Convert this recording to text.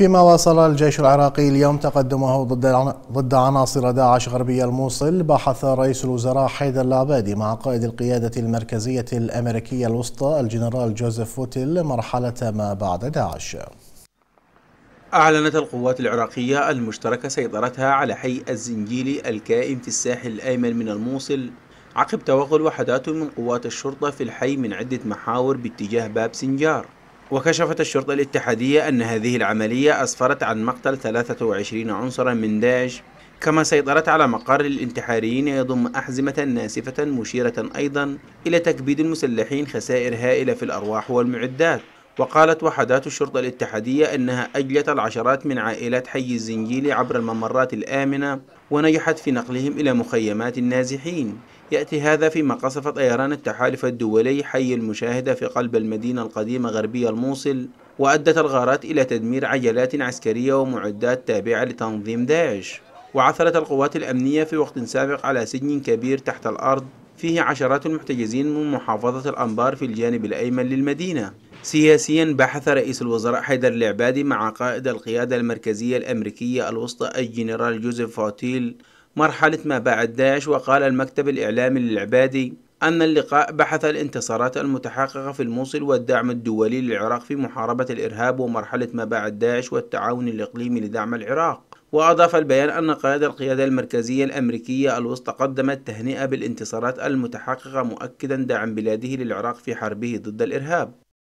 فيما واصل الجيش العراقي اليوم تقدمه ضد ضد عناصر داعش غربي الموصل بحث رئيس الوزراء حيدر العبادي مع قائد القيادة المركزية الأمريكية الوسطى الجنرال جوزيف فوتيل مرحلة ما بعد داعش أعلنت القوات العراقية المشتركة سيطرتها على حي الزنجيلي الكائن في الساحل الأيمن من الموصل عقب توغل وحدات من قوات الشرطة في الحي من عدة محاور باتجاه باب سنجار وكشفت الشرطة الاتحادية أن هذه العملية أسفرت عن مقتل 23 عنصرا من داعش كما سيطرت على مقر الانتحاريين يضم أحزمة ناسفة مشيرة أيضا إلى تكبيد المسلحين خسائر هائلة في الأرواح والمعدات وقالت وحدات الشرطة الاتحادية أنها أجلت العشرات من عائلات حي الزنجيل عبر الممرات الآمنة ونجحت في نقلهم إلى مخيمات النازحين يأتي هذا فيما قصف طيران التحالف الدولي حي المشاهدة في قلب المدينة القديمة غربية الموصل وأدت الغارات إلى تدمير عجلات عسكرية ومعدات تابعة لتنظيم داعش وعثرت القوات الأمنية في وقت سابق على سجن كبير تحت الأرض فيه عشرات المحتجزين من محافظة الأنبار في الجانب الأيمن للمدينة سياسيا بحث رئيس الوزراء حيدر العبادي مع قائد القيادة المركزية الأمريكية الوسطى الجنرال جوزيف فوتيل مرحلة ما بعد داعش وقال المكتب الإعلامي للعبادي أن اللقاء بحث الانتصارات المتحققة في الموصل والدعم الدولي للعراق في محاربة الإرهاب ومرحلة ما بعد داعش والتعاون الإقليمي لدعم العراق وأضاف البيان أن قيادة القيادة المركزية الأمريكية الوسطى قدمت تهنئة بالانتصارات المتحققة مؤكدا دعم بلاده للعراق في حربه ضد الإرهاب